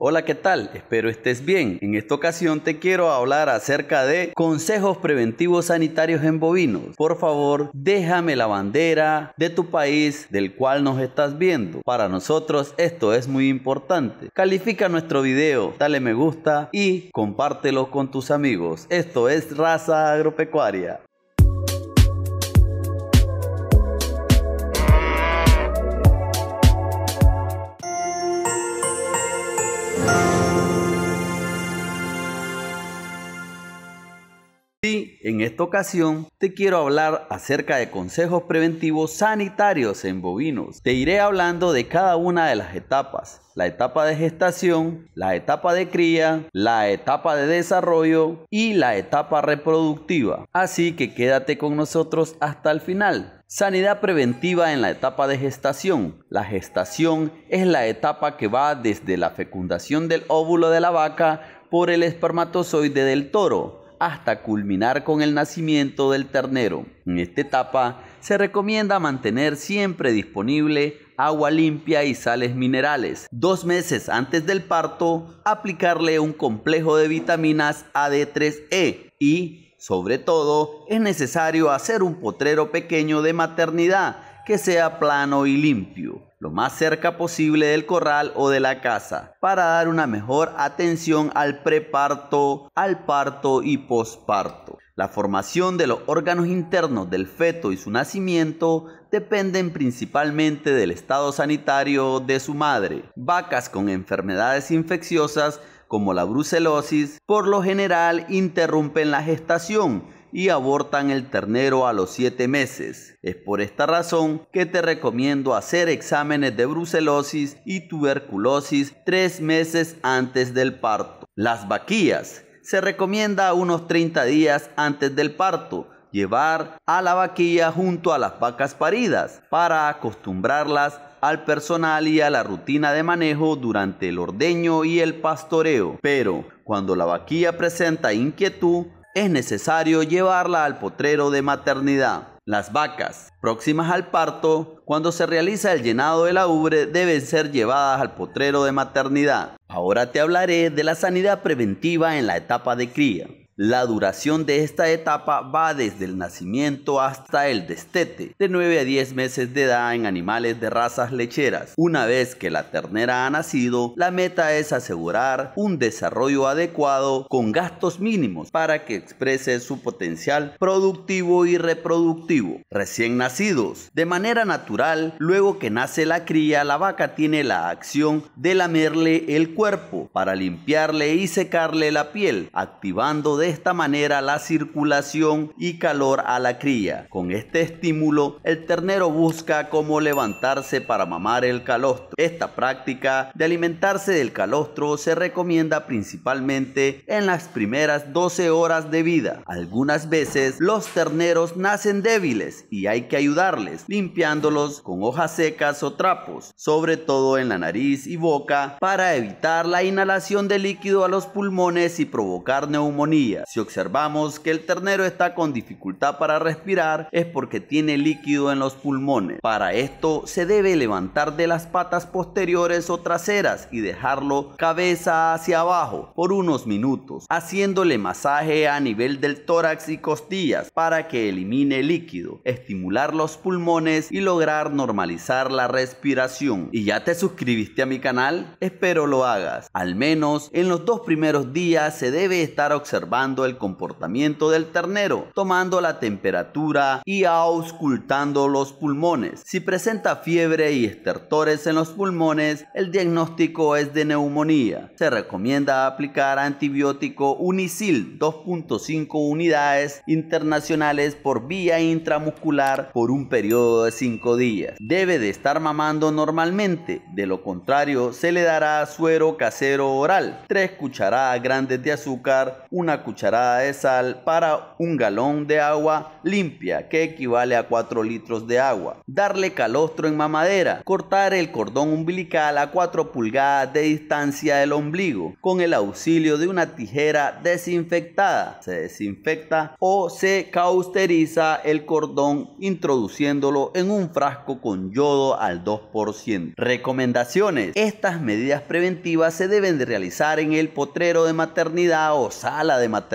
Hola, ¿qué tal? Espero estés bien. En esta ocasión te quiero hablar acerca de consejos preventivos sanitarios en bovinos. Por favor, déjame la bandera de tu país del cual nos estás viendo. Para nosotros esto es muy importante. Califica nuestro video, dale me gusta y compártelo con tus amigos. Esto es Raza Agropecuaria. ocasión te quiero hablar acerca de consejos preventivos sanitarios en bovinos. Te iré hablando de cada una de las etapas. La etapa de gestación, la etapa de cría, la etapa de desarrollo y la etapa reproductiva. Así que quédate con nosotros hasta el final. Sanidad preventiva en la etapa de gestación. La gestación es la etapa que va desde la fecundación del óvulo de la vaca por el espermatozoide del toro hasta culminar con el nacimiento del ternero. En esta etapa se recomienda mantener siempre disponible agua limpia y sales minerales. Dos meses antes del parto, aplicarle un complejo de vitaminas AD3E y, sobre todo, es necesario hacer un potrero pequeño de maternidad que sea plano y limpio lo más cerca posible del corral o de la casa para dar una mejor atención al preparto, al parto y posparto. La formación de los órganos internos del feto y su nacimiento dependen principalmente del estado sanitario de su madre. Vacas con enfermedades infecciosas como la brucelosis por lo general interrumpen la gestación y abortan el ternero a los 7 meses. Es por esta razón que te recomiendo hacer exámenes de brucelosis y tuberculosis 3 meses antes del parto. Las vaquillas. Se recomienda unos 30 días antes del parto llevar a la vaquilla junto a las vacas paridas para acostumbrarlas al personal y a la rutina de manejo durante el ordeño y el pastoreo. Pero cuando la vaquilla presenta inquietud, es necesario llevarla al potrero de maternidad. Las vacas, próximas al parto, cuando se realiza el llenado de la ubre, deben ser llevadas al potrero de maternidad. Ahora te hablaré de la sanidad preventiva en la etapa de cría. La duración de esta etapa va desde el nacimiento hasta el destete, de 9 a 10 meses de edad en animales de razas lecheras. Una vez que la ternera ha nacido, la meta es asegurar un desarrollo adecuado con gastos mínimos para que exprese su potencial productivo y reproductivo. Recién nacidos, de manera natural, luego que nace la cría, la vaca tiene la acción de lamerle el cuerpo para limpiarle y secarle la piel, activando de esta manera la circulación y calor a la cría. Con este estímulo, el ternero busca cómo levantarse para mamar el calostro. Esta práctica de alimentarse del calostro se recomienda principalmente en las primeras 12 horas de vida. Algunas veces los terneros nacen débiles y hay que ayudarles limpiándolos con hojas secas o trapos, sobre todo en la nariz y boca, para evitar la inhalación de líquido a los pulmones y provocar neumonía. Si observamos que el ternero está con dificultad para respirar es porque tiene líquido en los pulmones. Para esto se debe levantar de las patas posteriores o traseras y dejarlo cabeza hacia abajo por unos minutos, haciéndole masaje a nivel del tórax y costillas para que elimine líquido, estimular los pulmones y lograr normalizar la respiración. ¿Y ya te suscribiste a mi canal? Espero lo hagas. Al menos en los dos primeros días se debe estar observando el comportamiento del ternero, tomando la temperatura y auscultando los pulmones. Si presenta fiebre y estertores en los pulmones, el diagnóstico es de neumonía. Se recomienda aplicar antibiótico Unisil 2.5 unidades internacionales por vía intramuscular por un periodo de 5 días. Debe de estar mamando normalmente, de lo contrario se le dará suero casero oral, 3 cucharadas grandes de azúcar, una cucharada cucharada de sal para un galón de agua limpia, que equivale a 4 litros de agua. Darle calostro en mamadera. Cortar el cordón umbilical a 4 pulgadas de distancia del ombligo con el auxilio de una tijera desinfectada. Se desinfecta o se causteriza el cordón introduciéndolo en un frasco con yodo al 2%. Recomendaciones. Estas medidas preventivas se deben de realizar en el potrero de maternidad o sala de maternidad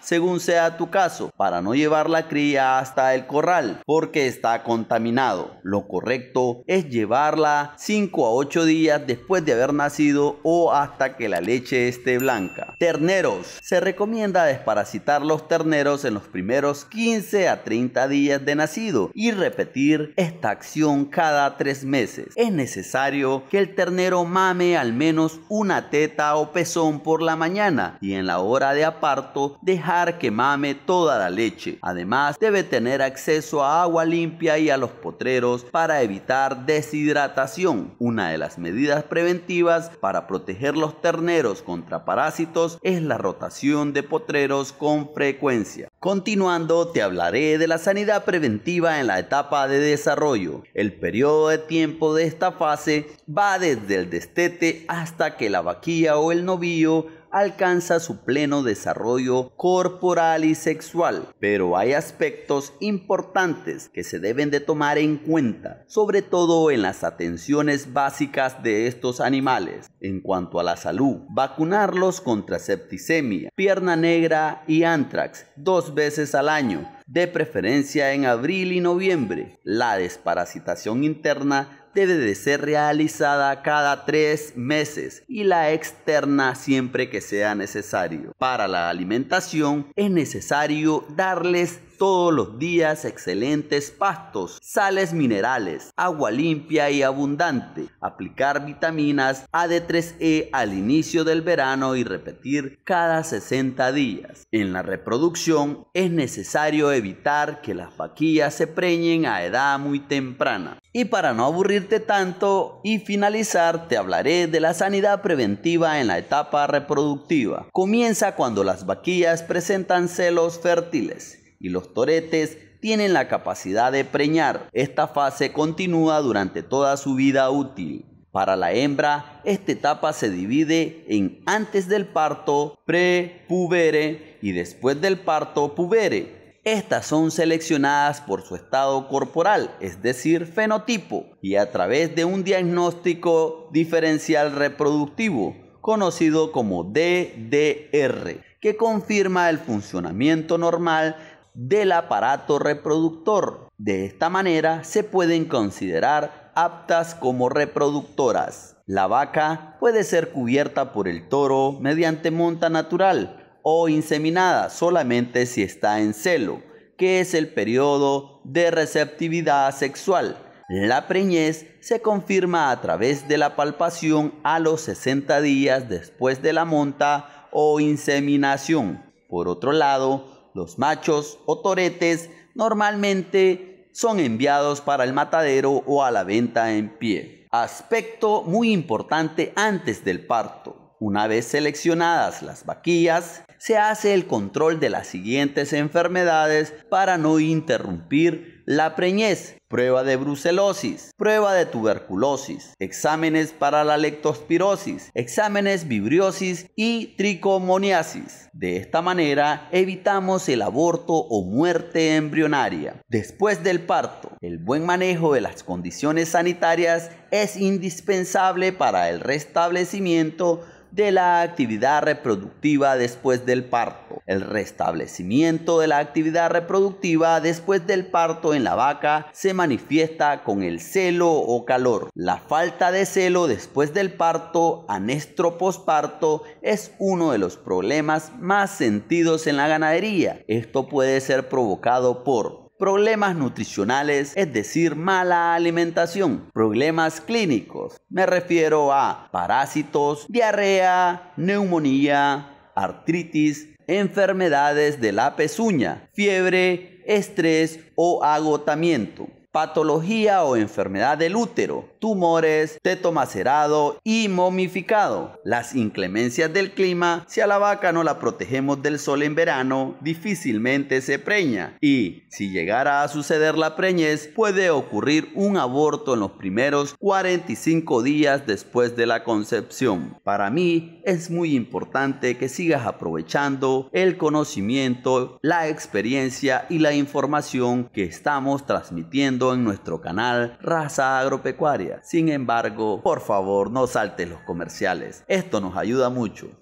según sea tu caso, para no llevar la cría hasta el corral porque está contaminado. Lo correcto es llevarla 5 a 8 días después de haber nacido o hasta que la leche esté blanca. Terneros. Se recomienda desparasitar los terneros en los primeros 15 a 30 días de nacido y repetir esta acción cada 3 meses. Es necesario que el ternero mame al menos una teta o pezón por la mañana y en la hora de apagar dejar que mame toda la leche. Además, debe tener acceso a agua limpia y a los potreros para evitar deshidratación. Una de las medidas preventivas para proteger los terneros contra parásitos es la rotación de potreros con frecuencia. Continuando, te hablaré de la sanidad preventiva en la etapa de desarrollo. El periodo de tiempo de esta fase va desde el destete hasta que la vaquilla o el novillo alcanza su pleno desarrollo corporal y sexual, pero hay aspectos importantes que se deben de tomar en cuenta, sobre todo en las atenciones básicas de estos animales. En cuanto a la salud, vacunarlos contra septicemia, pierna negra y antrax dos veces al año, de preferencia en abril y noviembre. La desparasitación interna debe de ser realizada cada tres meses y la externa siempre que sea necesario. Para la alimentación es necesario darles todos los días excelentes pastos, sales minerales, agua limpia y abundante, aplicar vitaminas AD3E al inicio del verano y repetir cada 60 días. En la reproducción es necesario evitar que las vaquillas se preñen a edad muy temprana. Y para no aburrir tanto y finalizar te hablaré de la sanidad preventiva en la etapa reproductiva. Comienza cuando las vaquillas presentan celos fértiles y los toretes tienen la capacidad de preñar. Esta fase continúa durante toda su vida útil. Para la hembra, esta etapa se divide en antes del parto, prepubere y después del parto, pubere. Estas son seleccionadas por su estado corporal, es decir, fenotipo, y a través de un diagnóstico diferencial reproductivo, conocido como DDR, que confirma el funcionamiento normal del aparato reproductor. De esta manera se pueden considerar aptas como reproductoras. La vaca puede ser cubierta por el toro mediante monta natural, o inseminada solamente si está en celo, que es el periodo de receptividad sexual. La preñez se confirma a través de la palpación a los 60 días después de la monta o inseminación. Por otro lado, los machos o toretes normalmente son enviados para el matadero o a la venta en pie. Aspecto muy importante antes del parto. Una vez seleccionadas las vaquillas, se hace el control de las siguientes enfermedades para no interrumpir la preñez, prueba de brucelosis, prueba de tuberculosis, exámenes para la lectospirosis, exámenes vibriosis y tricomoniasis. De esta manera evitamos el aborto o muerte embrionaria. Después del parto, el buen manejo de las condiciones sanitarias es indispensable para el restablecimiento de la actividad reproductiva después del parto. El restablecimiento de la actividad reproductiva después del parto en la vaca se manifiesta con el celo o calor. La falta de celo después del parto, anestro posparto, es uno de los problemas más sentidos en la ganadería. Esto puede ser provocado por problemas nutricionales, es decir, mala alimentación, problemas clínicos, me refiero a parásitos, diarrea, neumonía, artritis, enfermedades de la pezuña, fiebre, estrés o agotamiento patología o enfermedad del útero, tumores, teto macerado y momificado, las inclemencias del clima, si a la vaca no la protegemos del sol en verano, difícilmente se preña y si llegara a suceder la preñez puede ocurrir un aborto en los primeros 45 días después de la concepción. Para mí es muy importante que sigas aprovechando el conocimiento, la experiencia y la información que estamos transmitiendo en nuestro canal Raza Agropecuaria. Sin embargo, por favor no saltes los comerciales. Esto nos ayuda mucho.